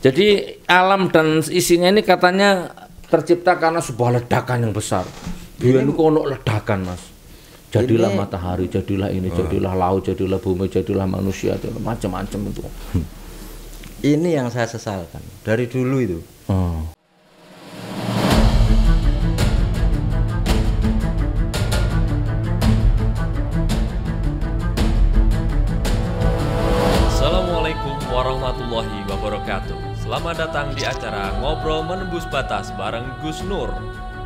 Jadi alam dan isinya ini katanya tercipta karena sebuah ledakan yang besar. Bila ku kono ledakan, Mas. Jadilah ini. matahari, jadilah ini, ah. jadilah laut, jadilah bumi, jadilah manusia, jadilah macam-macam itu. Hmm. Ini yang saya sesalkan dari dulu itu. Oh. selamat datang di acara Ngobrol Menembus Batas bareng Gus Nur.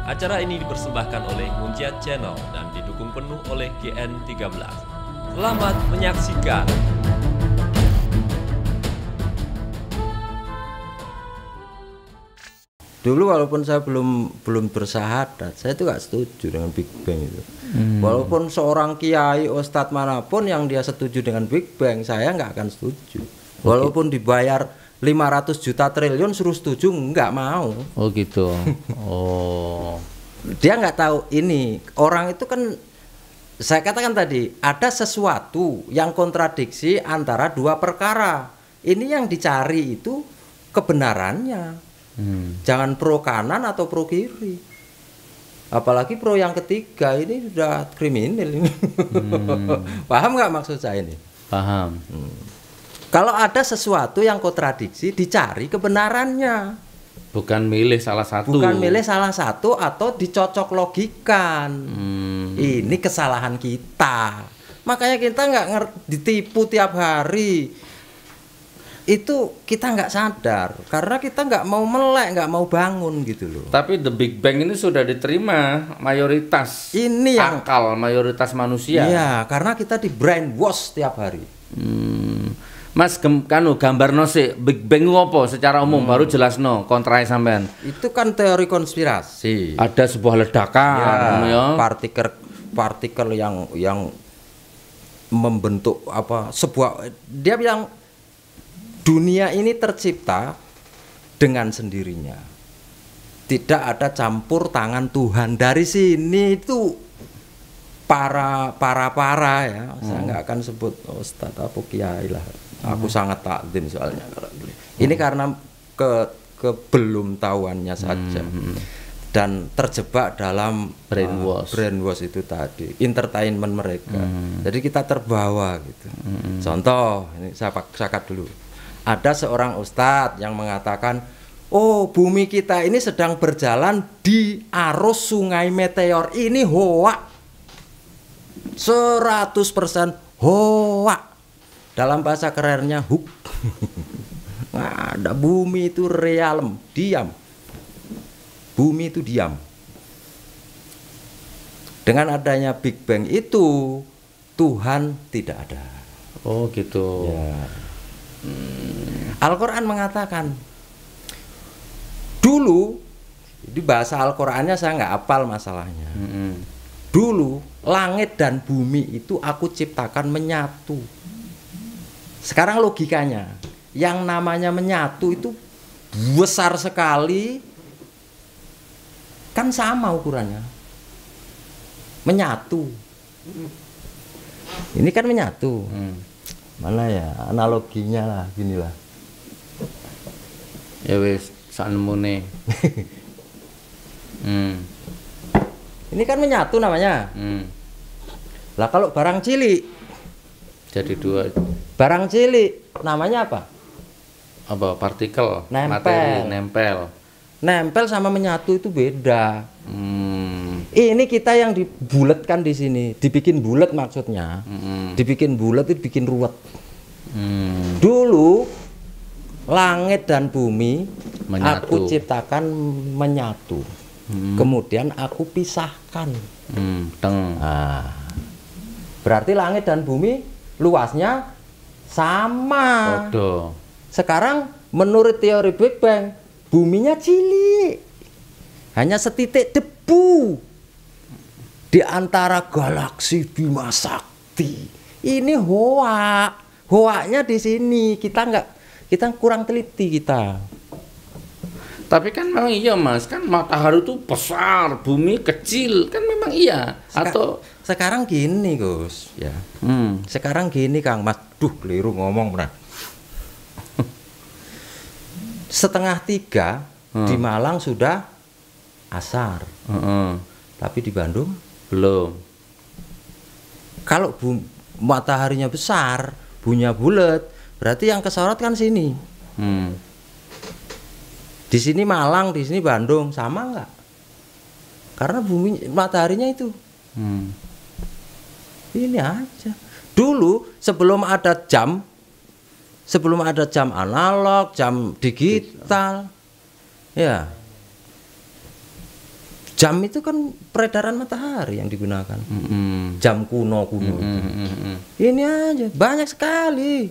Acara ini dipersembahkan oleh Munciat Channel dan didukung penuh oleh GN13. Selamat menyaksikan. Dulu walaupun saya belum belum bersahadat, saya itu gak setuju dengan Big Bang itu. Hmm. Walaupun seorang kiai, ustadz manapun yang dia setuju dengan Big Bang, saya nggak akan setuju. Walaupun dibayar 500 juta triliun suruh setuju nggak mau. Oh gitu. Oh. Dia nggak tahu ini orang itu kan saya katakan tadi ada sesuatu yang kontradiksi antara dua perkara. Ini yang dicari itu kebenarannya. Hmm. Jangan pro kanan atau pro kiri. Apalagi pro yang ketiga ini sudah kriminal ini. Hmm. Paham nggak maksud saya ini? Paham. Hmm. Kalau ada sesuatu yang kontradiksi, dicari kebenarannya. Bukan milih salah satu. Bukan milih salah satu atau dicocok logikan. Hmm. Ini kesalahan kita. Makanya kita nggak ditipu tiap hari. Itu kita nggak sadar karena kita nggak mau melek, nggak mau bangun gitu loh. Tapi the Big Bang ini sudah diterima mayoritas. Ini yang akal mayoritas manusia. Iya, karena kita di brainwash tiap hari. Hmm Mas kanu gambar no sih Big Bang apa secara umum hmm. baru jelas no kontrai sampean. Itu kan teori konspirasi. Ada sebuah ledakan ya, ya, partikel partikel yang yang membentuk apa sebuah dia bilang dunia ini tercipta dengan sendirinya. Tidak ada campur tangan Tuhan dari sini itu para para para ya hmm. saya nggak akan sebut oh, ustadz apa kiai lah Aku hmm. sangat takdim soalnya Ini hmm. karena ke kebelumtahuannya saja. Hmm, hmm, hmm. Dan terjebak dalam brainwash. Uh, brainwash itu tadi, entertainment mereka. Hmm. Jadi kita terbawa gitu. Hmm. hmm. Contoh, ini saya sakat dulu. Ada seorang ustadz yang mengatakan, "Oh, bumi kita ini sedang berjalan di arus sungai meteor. Ini hoak." 100% hoak dalam bahasa kerennya nah, ada bumi itu realem diam bumi itu diam dengan adanya Big Bang itu Tuhan tidak ada oh gitu ya. Al-Quran mengatakan dulu di bahasa Al-Qurannya saya nggak apal masalahnya hmm. dulu langit dan bumi itu aku ciptakan menyatu sekarang logikanya, yang namanya menyatu itu besar sekali, kan sama ukurannya. Menyatu. Ini kan menyatu. Hmm. Mana ya analoginya lah, ginilah. Ya wis, sanmune. hmm. Ini kan menyatu namanya. Hmm. Lah kalau barang cilik jadi dua barang cilik namanya apa apa partikel nempel materi, nempel nempel sama menyatu itu beda hmm. ini kita yang dibulatkan di sini dibikin bulat maksudnya hmm. dibikin bulat itu bikin ruwet hmm. dulu langit dan bumi menyatu. aku ciptakan menyatu hmm. kemudian aku pisahkan hmm. Teng. Nah, berarti langit dan bumi luasnya sama. Sekarang menurut teori Big Bang, buminya cilik. Hanya setitik debu di antara galaksi Bima Sakti. Ini hoak. Hoaknya di sini. Kita nggak kita kurang teliti kita. Tapi kan memang iya mas, kan matahari itu besar, bumi kecil, kan memang iya. Seka Atau sekarang gini Gus, ya. Hmm. Sekarang gini Kang Mas, duh keliru ngomong benar. Setengah tiga hmm. di Malang sudah asar, hmm. tapi di Bandung belum. Kalau bu mataharinya besar, bunya bulat, berarti yang kesorot kan sini. Hmm di sini Malang, di sini Bandung, sama nggak? Karena bumi mataharinya itu. Hmm. Ini aja. Dulu sebelum ada jam, sebelum ada jam analog, jam digital, digital. ya. Jam itu kan peredaran matahari yang digunakan. Mm -hmm. Jam kuno kuno. Mm -hmm. Ini aja banyak sekali.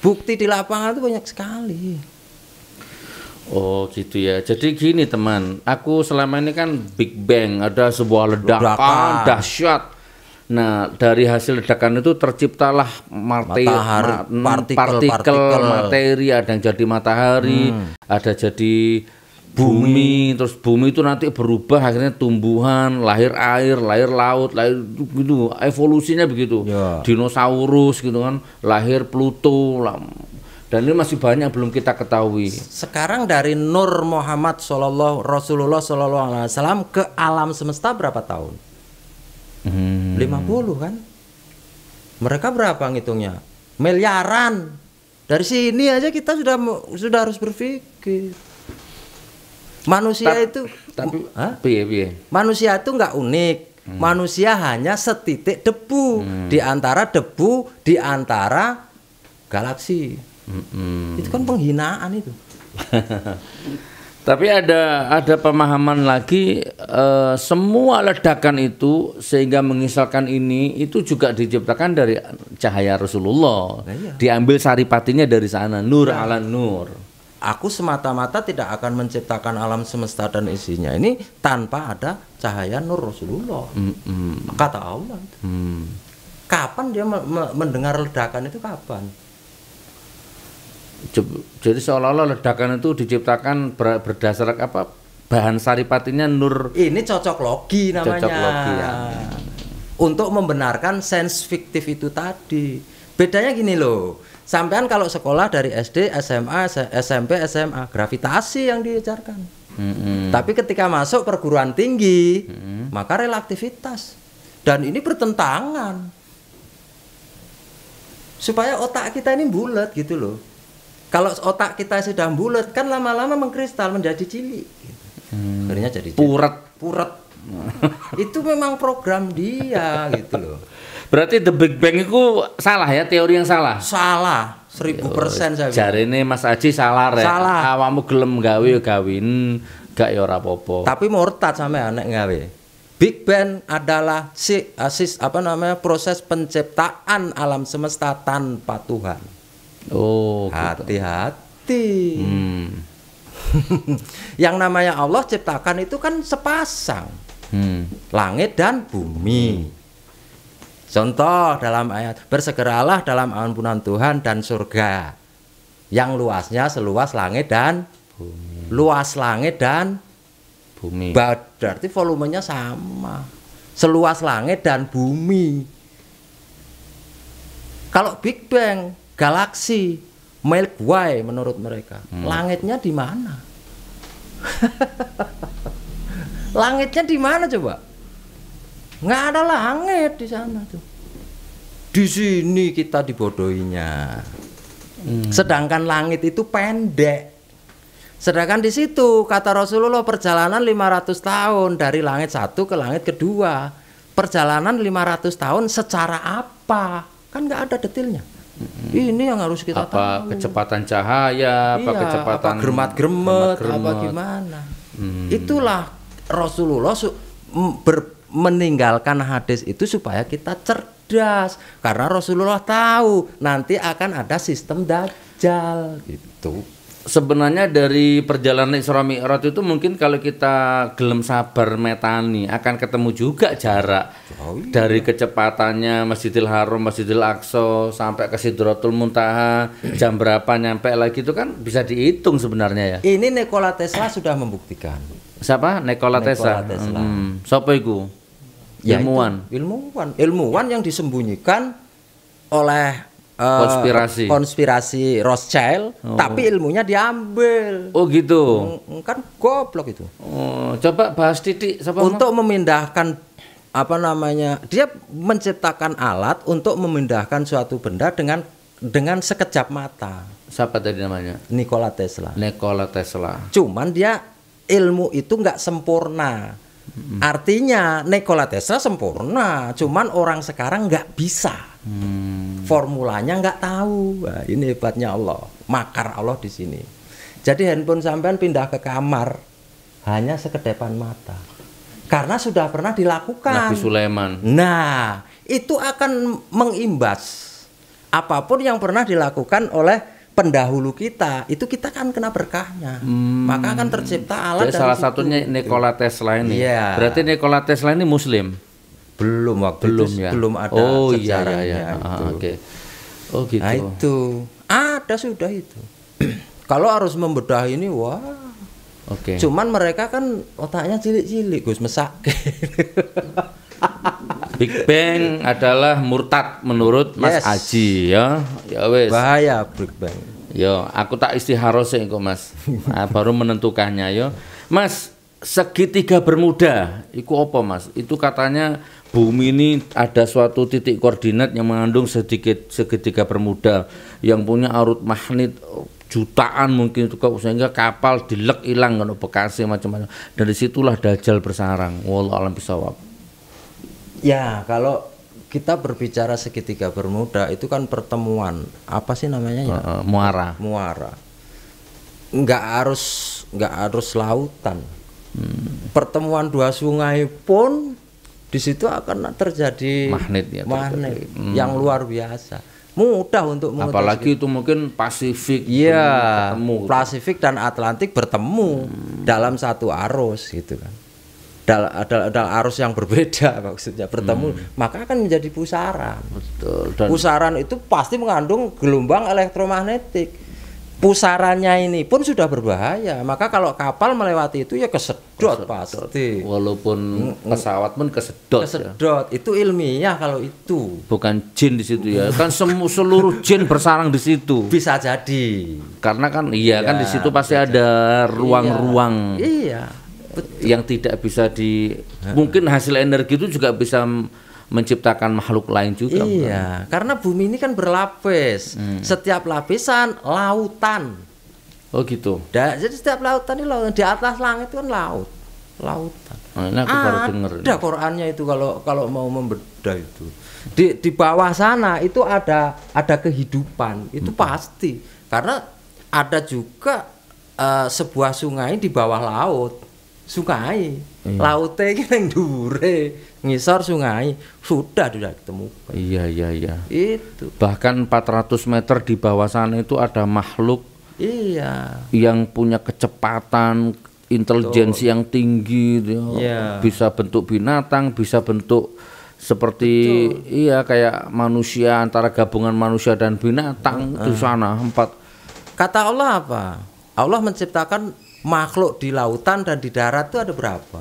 Bukti di lapangan itu banyak sekali Oh gitu ya. Jadi gini teman, aku selama ini kan Big Bang ada sebuah ledakan, ledakan. dahsyat. Nah dari hasil ledakan itu terciptalah materi, matahari, ma hmm, partikel, partikel, partikel materi ada yang jadi matahari, hmm. ada jadi bumi, bumi, terus bumi itu nanti berubah akhirnya tumbuhan, lahir air, lahir laut, lahir gitu, evolusinya begitu. Ya. Dinosaurus gitu kan, lahir Pluto, dan ini masih banyak yang belum kita ketahui. Sekarang dari Nur Muhammad Shallallahu Rasulullah Shallallahu Alaihi Wasallam ke alam semesta berapa tahun? Hmm. 50 kan? Mereka berapa ngitungnya? Miliaran. Dari sini aja kita sudah sudah harus berpikir. Manusia Ta itu tapi Biye, biye. Manusia itu nggak unik. Hmm. Manusia hanya setitik debu hmm. di antara debu di antara galaksi. Mm-mm. Itu kan penghinaan itu. Tapi ada ada pemahaman lagi e, semua ledakan itu sehingga mengisalkan ini itu juga diciptakan dari cahaya Rasulullah. Nah, iya. Diambil saripatinya dari sana, nur nah. ala nur. Aku semata-mata tidak akan menciptakan alam semesta dan isinya ini tanpa ada cahaya nur Rasulullah. Mm-mm. Kata Allah. Mm. Kapan dia me- me- mendengar ledakan itu kapan? jadi seolah-olah ledakan itu diciptakan ber, berdasarkan apa bahan saripatinya nur ini cocok logi namanya cocok logi ya. untuk membenarkan sense fiktif itu tadi bedanya gini loh sampean kalau sekolah dari SD SMA SMP SMA gravitasi yang diajarkan mm-hmm. tapi ketika masuk perguruan tinggi mm-hmm. maka relativitas dan ini bertentangan supaya otak kita ini bulat gitu loh kalau otak kita sudah bulat kan lama-lama mengkristal menjadi cili, Hmm. Akhirnya jadi puret, puret. itu memang program dia gitu loh. Berarti the Big Bang itu salah ya teori yang salah. Salah seribu persen saya. Jari ini Mas Aji salah ya. Salah. Awamu gelem gawe gawin gak ya ora popo. Tapi murtad sama anak gawe. Big Bang adalah si asis apa namanya proses penciptaan alam semesta tanpa Tuhan. Oh, gitu. hati-hati. Hmm. yang namanya Allah ciptakan itu kan sepasang. Hmm. Langit dan bumi. Contoh dalam ayat bersegeralah dalam ampunan Tuhan dan surga yang luasnya seluas langit dan bumi. Luas langit dan bumi. Berarti volumenya sama. Seluas langit dan bumi. Kalau Big Bang galaksi Milky Way menurut mereka. Hmm. Langitnya di mana? langitnya di mana coba? Nggak ada langit di sana tuh. Di sini kita dibodohinya. Hmm. Sedangkan langit itu pendek. Sedangkan di situ kata Rasulullah perjalanan 500 tahun dari langit satu ke langit kedua. Perjalanan 500 tahun secara apa? Kan nggak ada detailnya. Hmm. Ini yang harus kita apa tahu. kecepatan cahaya, iya, apa kecepatan germat gremet apa, gimana. Hmm. Itulah Rasulullah ber meninggalkan hadis itu supaya kita cerdas karena Rasulullah tahu nanti akan ada sistem dajjal gitu sebenarnya dari perjalanan Isra Mi'raj itu mungkin kalau kita gelem sabar metani akan ketemu juga jarak oh, iya. dari kecepatannya Masjidil Haram, Masjidil Aqsa sampai ke Sidratul Muntaha jam berapa nyampe lagi itu kan bisa dihitung sebenarnya ya. Ini Nikola Tesla sudah membuktikan. Siapa? Nikola, Nikola Tesla. Hmm. Sopo iku? Ya, ilmuwan. ilmuwan. Ilmuwan yang disembunyikan oleh Eh, konspirasi konspirasi Rothschild oh. tapi ilmunya diambil oh gitu mm, kan goblok itu oh, coba bahas titik siapa untuk mau? memindahkan apa namanya dia menciptakan alat untuk memindahkan suatu benda dengan dengan sekejap mata siapa tadi namanya Nikola Tesla Nikola Tesla cuman dia ilmu itu nggak sempurna artinya Nikola Tesla sempurna cuman orang sekarang nggak bisa hmm formulanya nggak tahu nah, ini hebatnya Allah makar Allah di sini jadi handphone sampean pindah ke kamar hanya sekedepan mata karena sudah pernah dilakukan Nabi Sulaiman nah itu akan mengimbas apapun yang pernah dilakukan oleh pendahulu kita itu kita kan kena berkahnya hmm. maka akan tercipta alat salah situ. satunya Nikola Tesla ini yeah. berarti Nikola Tesla ini muslim belum waktu belum, itu ya? belum ada oh, iya, iya, sejarahnya iya, iya. Ah, oke Okay. Oh gitu. Nah, itu ada sudah itu. Kalau harus membedah ini wah. Oke. Okay. Cuman mereka kan otaknya cilik-cilik Gus mesak. Big Bang adalah murtad menurut Mas yes. Aji ya. Ya wes. Bahaya Big Bang. Yo, ya, aku tak istiharos sih kok Mas. Nah, baru menentukannya yo. Ya. Mas, segitiga bermuda itu apa Mas? Itu katanya bumi ini ada suatu titik koordinat yang mengandung sedikit segitiga bermuda yang punya arut magnet jutaan mungkin itu kok sehingga kapal dilek hilang kan Bekasi macam-macam dan disitulah Dajjal bersarang wallah alam pesawat ya kalau kita berbicara segitiga bermuda itu kan pertemuan apa sih namanya ya uh, uh, muara muara nggak harus nggak harus lautan hmm. pertemuan dua sungai pun di situ akan terjadi magnet ya hmm. yang luar biasa mudah untuk apalagi itu mungkin Pasifik ya Pasifik dan Atlantik bertemu hmm. dalam satu arus gitu kan dalam dal arus yang berbeda maksudnya bertemu hmm. maka akan menjadi pusaran Betul, dan pusaran itu pasti mengandung gelombang elektromagnetik pusarannya ini pun sudah berbahaya. Maka kalau kapal melewati itu ya kesedot, kesedot. pasti. Walaupun pesawat pun kesedot. Ya. Kesedot. Ya. Itu ilmiah kalau itu. Bukan jin di situ ya. kan semu seluruh jin bersarang di situ. Bisa jadi. Karena kan iya, ya, kan di iya, situ pasti ada iya. ruang-ruang. Iya. iya. Yang tidak bisa di mungkin hasil energi itu juga bisa menciptakan makhluk lain juga. Iya, bukan? karena bumi ini kan berlapis. Hmm. Setiap lapisan lautan. Oh gitu. Da, jadi setiap lautan itu lautan di atas langit itu kan laut, lautan. Nah, ini aku baru ada denger. Ada Qurannya itu kalau kalau mau membedah itu. Di di bawah sana itu ada ada kehidupan itu hmm. pasti karena ada juga uh, sebuah sungai di bawah laut sungai iya. lautnya kita yang dure ngisor sungai sudah sudah ketemu iya iya iya itu bahkan 400 meter di bawah sana itu ada makhluk iya yang punya kecepatan intelijensi yang tinggi iya. bisa bentuk binatang bisa bentuk seperti Betul. iya kayak manusia antara gabungan manusia dan binatang uh, uh. di sana empat kata Allah apa Allah menciptakan makhluk di lautan dan di darat itu ada berapa?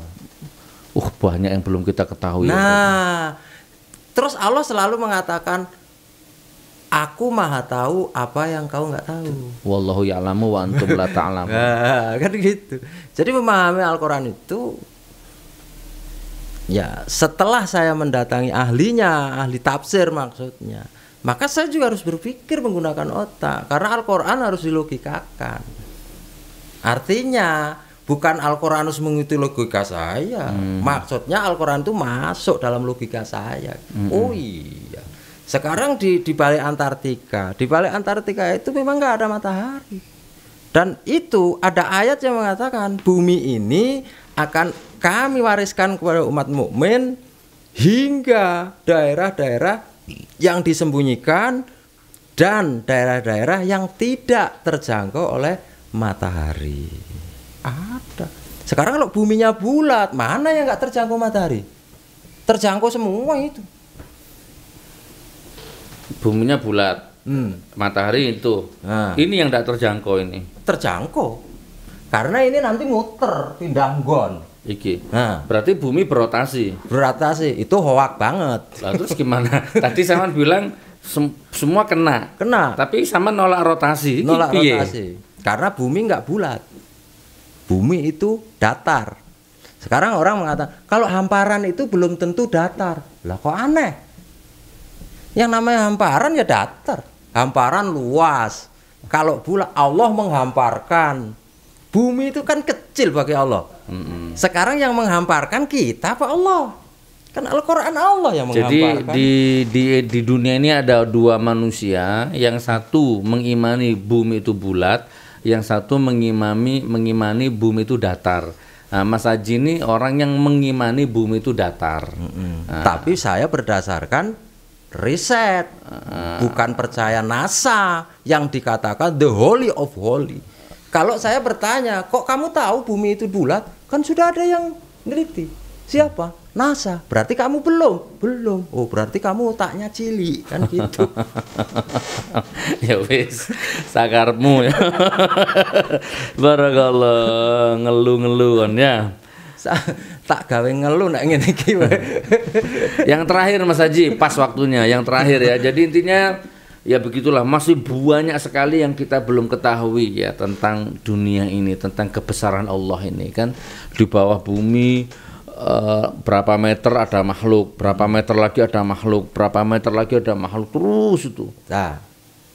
Uh, banyak yang belum kita ketahui. Nah, ya. terus Allah selalu mengatakan, Aku maha tahu apa yang kau nggak tahu. Wallahu ya'lamu wa antum la ta'lamu. Nah, kan gitu. Jadi memahami Al-Qur'an itu ya setelah saya mendatangi ahlinya, ahli tafsir maksudnya, maka saya juga harus berpikir menggunakan otak karena Al-Qur'an harus dilogikakan. Artinya bukan al quranus mengikuti logika saya. Hmm. Maksudnya Al-Quran itu masuk dalam logika saya. Hmm. Oh iya. Sekarang di di balik Antartika, di balik Antartika itu memang nggak ada matahari. Dan itu ada ayat yang mengatakan bumi ini akan kami wariskan kepada umat mukmin hingga daerah-daerah yang disembunyikan dan daerah-daerah yang tidak terjangkau oleh matahari. Ada. Sekarang kalau buminya bulat, mana yang nggak terjangkau matahari? Terjangkau semua itu. Buminya bulat. Hmm. Matahari itu. Nah. Ini yang tidak terjangkau ini. Terjangkau. Karena ini nanti muter, pindah gon. Iki. Nah, berarti bumi berotasi. Berotasi. Itu hoak banget. Lalu terus gimana? Tadi saya bilang sem semua kena. Kena. Tapi sama nolak rotasi. Nolak Iki, rotasi. Karena bumi nggak bulat. Bumi itu datar. Sekarang orang mengatakan kalau hamparan itu belum tentu datar. Lah kok aneh? Yang namanya hamparan ya datar. Hamparan luas. Kalau bulat Allah menghamparkan. Bumi itu kan kecil bagi Allah. Sekarang yang menghamparkan kita apa Allah? Kan Al-Qur'an Allah yang menghamparkan. Jadi di, di di dunia ini ada dua manusia, yang satu mengimani bumi itu bulat, yang satu mengimami mengimani bumi itu datar. Nah, Mas Aji ini orang yang mengimani bumi itu datar. Mm -hmm. nah. Tapi saya berdasarkan riset, uh. bukan percaya NASA yang dikatakan the holy of holy. Kalau saya bertanya, kok kamu tahu bumi itu bulat? Kan sudah ada yang neliti. Siapa? NASA. Berarti kamu belum? Belum. Oh, berarti kamu otaknya cili kan gitu. ya wis, sakarmu ya. Barakallah ngelu-ngeluan ya. tak gawe ngeluh nak ngene iki. yang terakhir Mas Haji, pas waktunya yang terakhir ya. Jadi intinya ya begitulah masih banyak sekali yang kita belum ketahui ya tentang dunia ini, tentang kebesaran Allah ini kan di bawah bumi Eh, berapa meter ada makhluk, berapa meter lagi ada makhluk, berapa meter lagi ada makhluk terus itu. Nah,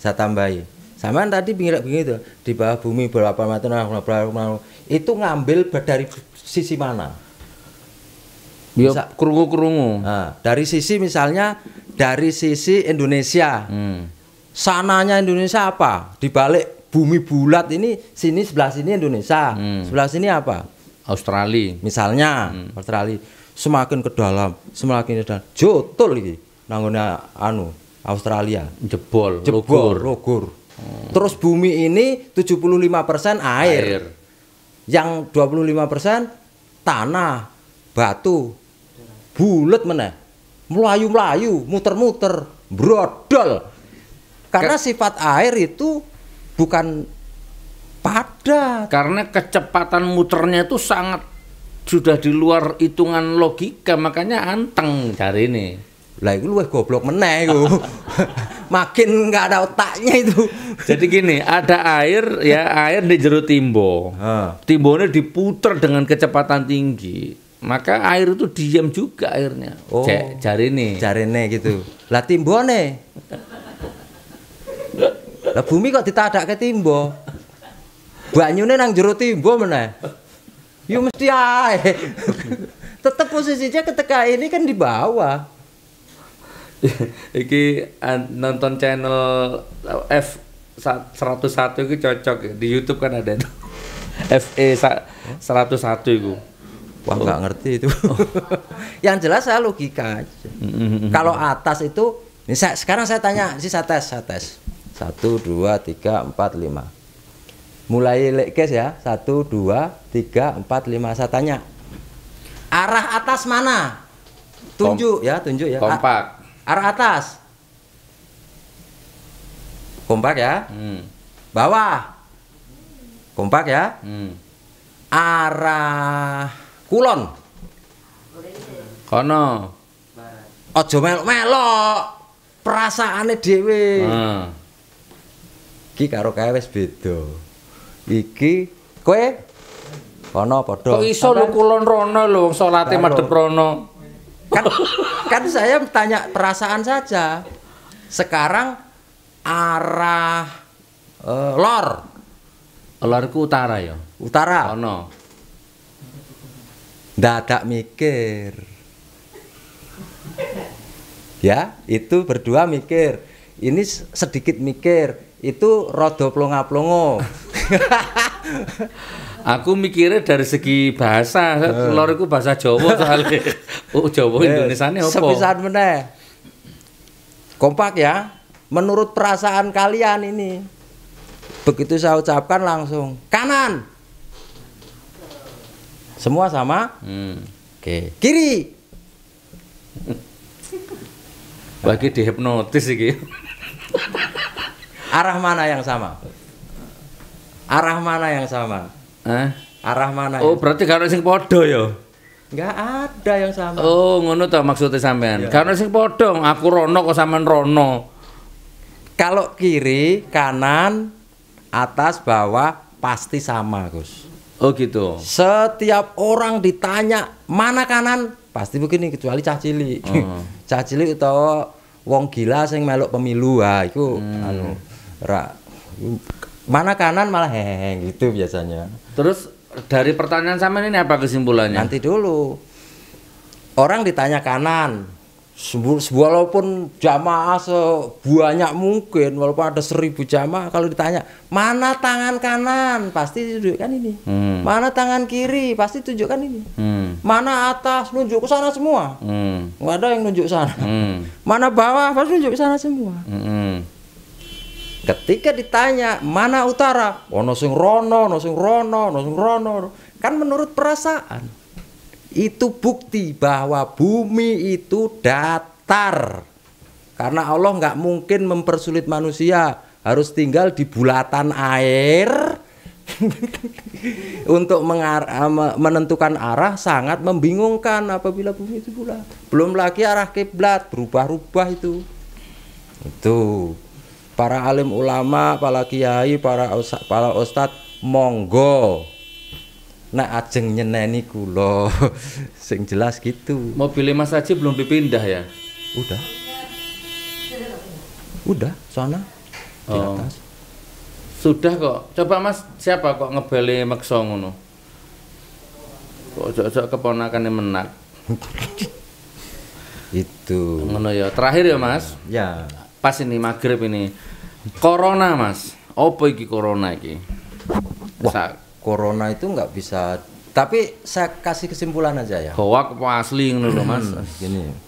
saya tambahin. Sama tadi pinggir itu di bawah bumi berapa meter nah, nah, nah, itu ngambil dari sisi mana? Ya, kerungu-kerungu. Nah, dari sisi misalnya dari sisi Indonesia. Hmm. Sananya Indonesia apa? Di balik bumi bulat ini sini sebelah sini Indonesia. Hmm. Sebelah sini apa? Australia. Misalnya hmm. Australia semakin ke dalam, semakin ke dalam. ini nanggungnya anu Australia jebol, jebol, logur. Hmm. Terus bumi ini 75% air. air. Yang 25% tanah, batu. bulat mana Melayu-melayu, muter-muter, brodol. Karena Ke sifat air itu bukan padat karena kecepatan muternya itu sangat sudah di luar hitungan logika makanya anteng cari ini lah itu lu goblok meneh Makin nggak ada otaknya itu. Jadi gini, ada air ya, air di jeru timbo. Timbonya diputer dengan kecepatan tinggi. Maka air itu diam juga airnya. Oh. Cek cari ini gitu. lah timbone. lah bumi kok ditadak ke timbo? banyune nang jero timbo mana? Ya yo mesti ae tetep posisinya ketika ini kan di bawah iki nonton channel eh, F 101 itu cocok ya. di YouTube kan ada itu FE 101 itu wah nggak oh. ngerti itu yang jelas saya logika mm-hmm, mm-hmm. kalau atas itu ini saya, sekarang saya tanya sih saya tes saya tes satu dua tiga empat lima mulai lekes ya satu dua tiga empat lima saya tanya arah atas mana tunjuk Kom ya tunjuk ya kompak A arah atas kompak ya hmm. bawah kompak ya hmm. arah kulon kono ojo melok melo perasaannya dewe hmm. ki karo kae wis beda iki kowe ana padha kok iso lu kulon rono lho wong salate madhep rono kan, kan saya tanya perasaan saja sekarang arah uh, lor lor ku utara ya utara ono dadak mikir ya itu berdua mikir ini sedikit mikir itu rodo plonga-plongo. Aku mikirnya dari segi bahasa, eh. telur itu bahasa Jawa soalnya. oh, Jawa eh, ini apa sepisahan meneh. Kompak ya. Menurut perasaan kalian ini. Begitu saya ucapkan langsung kanan. Semua sama? Hmm. Oke. Okay. Kiri. Bagi dihipnotis gitu. Arah mana yang sama? Arah mana yang sama? Eh? Arah mana? Oh, berarti karo sing padha ya. Enggak ada yang sama. Oh, ngono ta maksudnya sampean. Ya. Karo sing padha, aku rono kok sampean rono. Kalau kiri, kanan, atas, bawah pasti sama, Gus. Oh gitu. Setiap orang ditanya mana kanan pasti begini kecuali cah cilik. Oh. cah cilik utawa wong gila sing melok pemilu ha itu. hmm. anu rak mana kanan malah hehehe gitu biasanya terus dari pertanyaan sama ini apa kesimpulannya nanti dulu orang ditanya kanan walaupun jamaah sebanyak mungkin walaupun ada seribu jamaah kalau ditanya mana tangan kanan pasti tunjukkan ini hmm. mana tangan kiri pasti tunjukkan ini hmm. mana atas nunjuk ke sana semua hmm. nggak ada yang nunjuk sana hmm. mana bawah pasti nunjuk ke sana semua hmm. Ketika ditanya mana utara, ono oh, sing rono, ono sing rono, ono sing rono, kan menurut perasaan. Itu bukti bahwa bumi itu datar. Karena Allah nggak mungkin mempersulit manusia harus tinggal di bulatan air untuk menentukan arah sangat membingungkan apabila bumi itu bulat. Belum lagi arah kiblat berubah-ubah itu. Itu para alim ulama, para kiai, para usah, para ustad monggo. Nah ajeng nyeneni kulo, Sing jelas gitu. pilih Mas Haji belum dipindah ya? Udah. Udah, sana. Di oh. atas. Sudah kok. Coba Mas siapa kok ngebeli maksong ngono? Kok jok-jok keponakannya menak. Itu. Ngono ya. Terakhir ya, Mas? Ya pas ini maghrib ini. Corona mas, opoiki iki corona iki? Wah, corona itu nggak bisa. Tapi saya kasih kesimpulan aja ya. Bahwa apa asli loh mas? Hmm, gini.